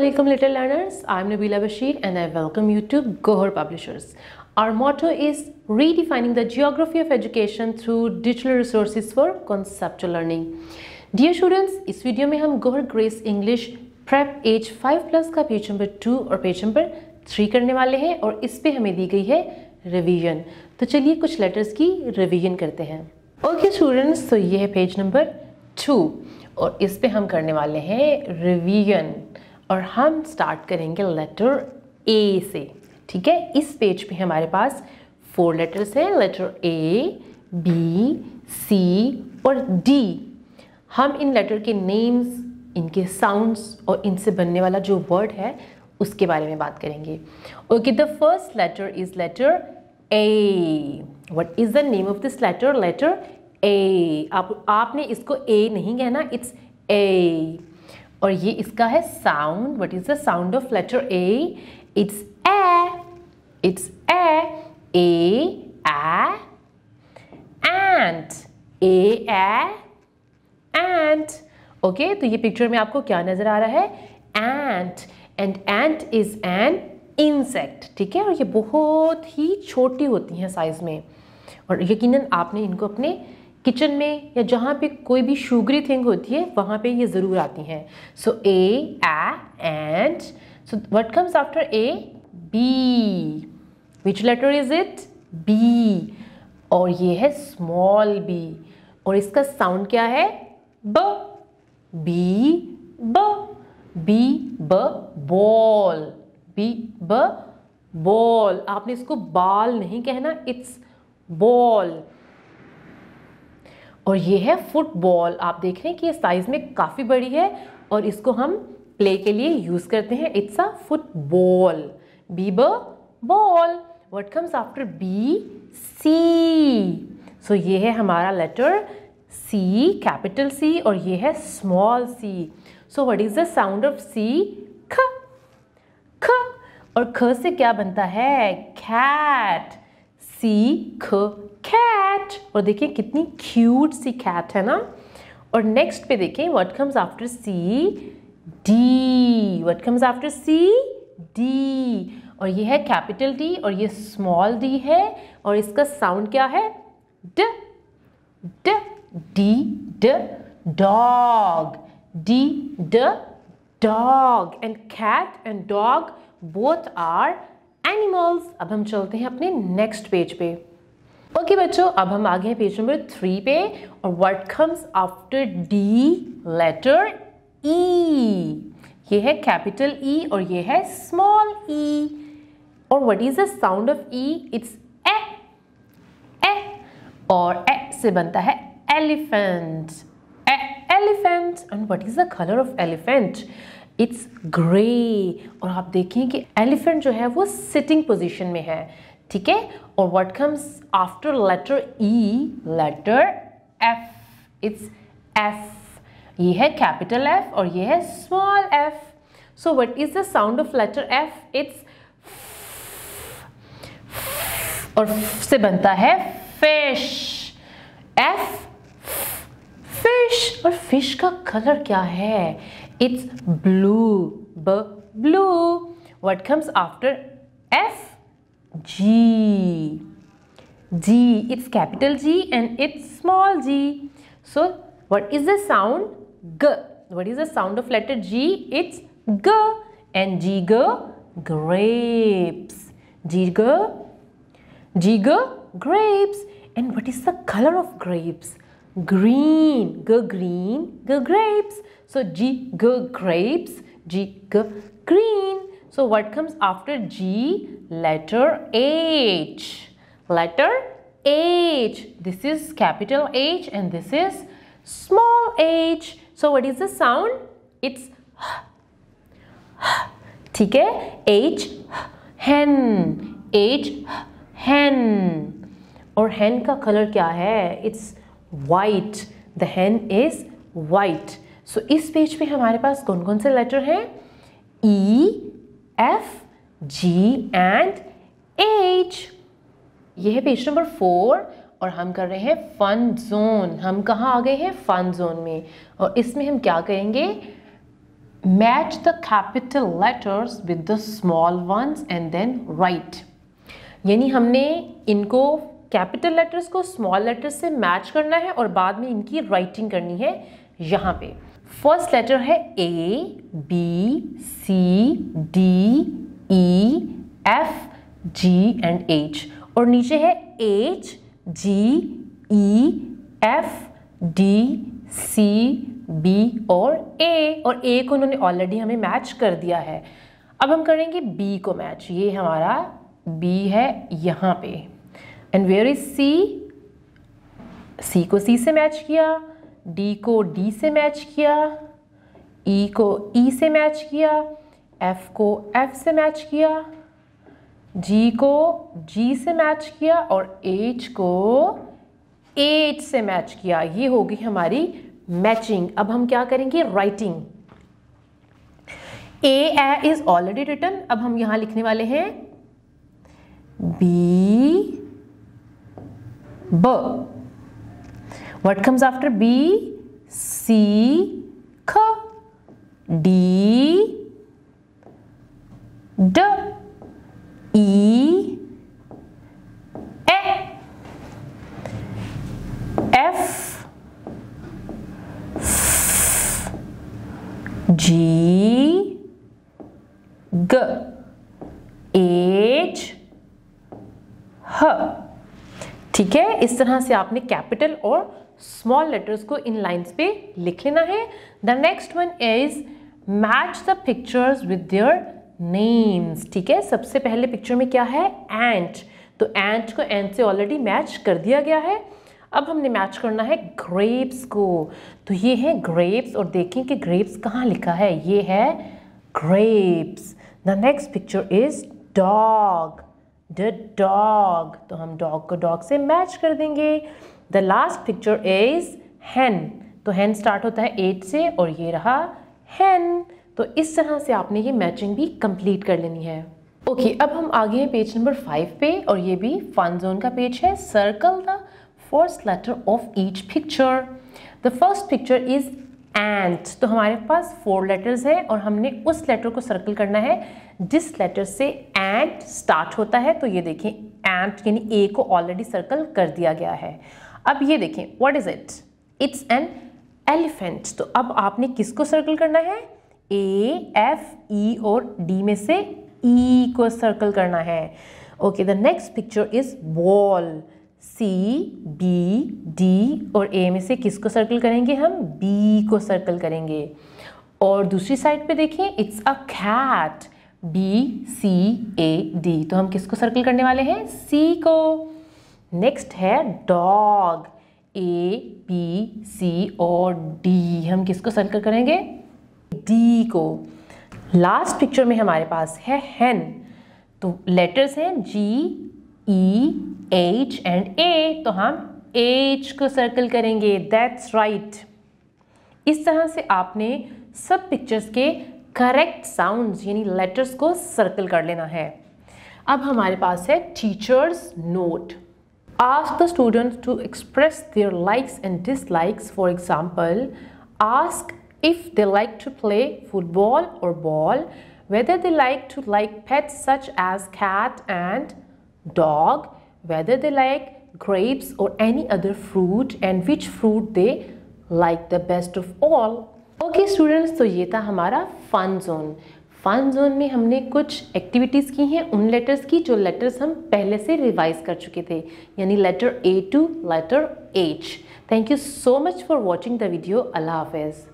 Assalamualaikum little learners, I am Nabila Bashir and I welcome you to Gohar Publishers. Our motto is redefining the geography of education through digital resources for conceptual learning. Dear students, इस video में हम गोहर grace English prep age 5 plus का page number 2 और page number 3 करने वाले हैं और इस पे हमें दी गई है रिवीजन तो चलिए कुछ लेटर्स की रिवीजन करते हैं ओके स्टूडेंट्स तो ये है पेज नंबर 2 और इस पे हम करने वाले हैं रिवीजन और हम स्टार्ट करेंगे लेटर ए से ठीक है इस पेज पे हमारे पास फोर लेटर्स हैं लेटर ए बी सी और डी हम इन लेटर के नेम्स इनके साउंड्स और इनसे बनने वाला जो वर्ड है उसके बारे में बात करेंगे okay the first letter is letter A what is the name of this letter letter A आप आपने इसको ए नहीं कहना इट्स ए और ये इसका है sound what is the sound of letter A it's a it's a a ant a ant okay तो ये पिक्चर में आपको क्या नजर आ रहा है ant and ant is an insect ठीक है और ये बहुत ही छोटी होती हैं साइज में और यकीनन आपने इनको अपने किचन में या जहाँ पे कोई भी शुगरी थिंग होती है वहाँ पे ये ज़रूर आती हैं so A and so what comes after A B which letter is it B और ये है स्मॉल बी और इसका साउंड क्या है ब बी ब बी ब बॉल बी ब बॉल आपने इसको बाल नहीं कहना इट्स बॉल और ये है फुटबॉल आप देख रहे हैं कि ये साइज़ में काफ़ी बड़ी है और इसको हम प्ले के लिए यूज़ करते हैं it's a football B ball what comes after B C so ये है हमारा लेटर सी कैपिटल सी और ये है small C so what is the sound of C ख ख और ख से क्या बनता है कैट सी ख कैट कैट और देखिए कितनी क्यूट सी कैट है ना और नेक्स्ट पे देखें what comes after C D what comes after C D और ये है कैपिटल डी और ये स्मॉल डी है और इसका साउंड क्या है ड ड डी ड डॉग डी ड dog and cat and dog both are animals अब हम चलते हैं अपने नेक्स्ट पेज पे ओके okay, बच्चों अब हम आगे हैं पेज नंबर थ्री पे और what comes after D letter E ये है कैपिटल ई e और ये है स्मॉल ई e. और what is the sound of E it's a a और ए e से बनता है elephant a elephant and what is the colour of elephant it's grey और आप देखें कि एलिफेंट जो है वो सिटिंग पोजीशन में है ठीक है और what comes after letter E letter F it's F ये है कैपिटल एफ और ये है small F so what is the sound of letter F it's और से बनता है फिश एफ फिश और फिश का कलर क्या है इट्स ब्लू ब blue what comes after F G. G. It's capital G and it's small g. So what is the sound? G. What is the sound of letter G? It's G. And G, G, grapes. G, G, G, G, grapes. And what is the color of grapes? Green. G, green, G, grapes. So G, G, grapes. G, G, green. So what comes after G? Letter H. Letter H. This is capital H and this is small h. So what is the sound? It's ठीक है h hen h hen और hen का color क्या है it's white the hen is white so इस page पे हमारे पास कौन कौन से letter हैं e F, G and H. यह है पेज नंबर फोर और हम कर रहे हैं फन जोन हम कहाँ आ गए हैं फन जोन में और इसमें हम क्या करेंगे match the capital letters with the small ones and then write यानी हमने इनको कैपिटल लेटर्स को स्मॉल लेटर्स से मैच करना है और बाद में इनकी राइटिंग करनी है यहाँ पे फर्स्ट लेटर है A B C D E F G and H और नीचे है H G E F D C B और ए और ए को उन्होंने ऑलरेडी हमें मैच कर दिया है अब हम करेंगे बी को मैच ये हमारा बी है यहाँ पे and where is C C को सी से मैच किया डी को डी से मैच किया ई e को ई e से मैच किया एफ को एफ से मैच किया जी को जी से मैच किया और एच को एच से मैच किया ये होगी हमारी मैचिंग अब हम क्या करेंगे writing A A is already written अब हम यहां लिखने वाले हैं बी ब What comes after B? C, K, D, D, E, E, F, F, G, ठीक है इस तरह से आपने कैपिटल और स्मॉल लेटर्स को इन लाइन्स पे लिख लेना है the next one is match the pictures with their names ठीक है सबसे पहले पिक्चर में क्या है एंट तो एंट को एंट से ऑलरेडी मैच कर दिया गया है अब हमने मैच करना है ग्रेप्स को तो ये है ग्रेप्स और देखें कि ग्रेप्स कहाँ लिखा है ये है grapes the next picture is dog the dog तो हम डॉग को डॉग से मैच कर देंगे the last picture is hen तो हैन स्टार्ट होता है एट से और ये रहा हैन तो इस तरह से आपने ये मैचिंग भी कंप्लीट कर लेनी है ओके okay, अब हम आगे हैं पेज नंबर फाइव पे और ये भी फन जोन का पेज है circle the first letter of each picture the first picture is ant तो हमारे पास फोर लेटर्स हैं और हमने उस लेटर को सर्कल करना है जिस लेटर से एंड स्टार्ट होता है तो ये देखें एंड यानी ए को ऑलरेडी सर्कल कर दिया गया है अब ये देखें what is it it's an elephant तो अब आपने किसको सर्कल करना है ए एफ ई और डी में से ई e को सर्कल करना है okay the next picture is ball C B D और ए में से किसको सर्कल करेंगे हम बी को सर्कल करेंगे और दूसरी साइड पे देखें it's a cat B C A D तो हम किसको सर्कल करने वाले हैं सी को नेक्स्ट है डॉग ए B सी और डी हम किसको सर्कल करेंगे डी को लास्ट पिक्चर में हमारे पास है हैन तो लेटर्स हैं जी ई एच एंड ए तो हम एच को सर्कल करेंगे दैट्स राइट right. इस तरह से आपने सब पिक्चर्स के करेक्ट साउंड यानी लेटर्स को सर्कल कर लेना है अब हमारे पास है teachers note ask the students to express their likes and dislikes for example ask if they like to play football और ball whether they like to like pet such as cat and dog whether they like grapes और any other fruit and which fruit they like the best of all okay students तो ये था हमारा fun zone fun zone में हमने कुछ activities की हैं उन लेटर्स की जो लेटर्स हम पहले से रिवाइज कर चुके थे यानी letter A to letter H thank you so much for watching the video अल्लाह हाफिज़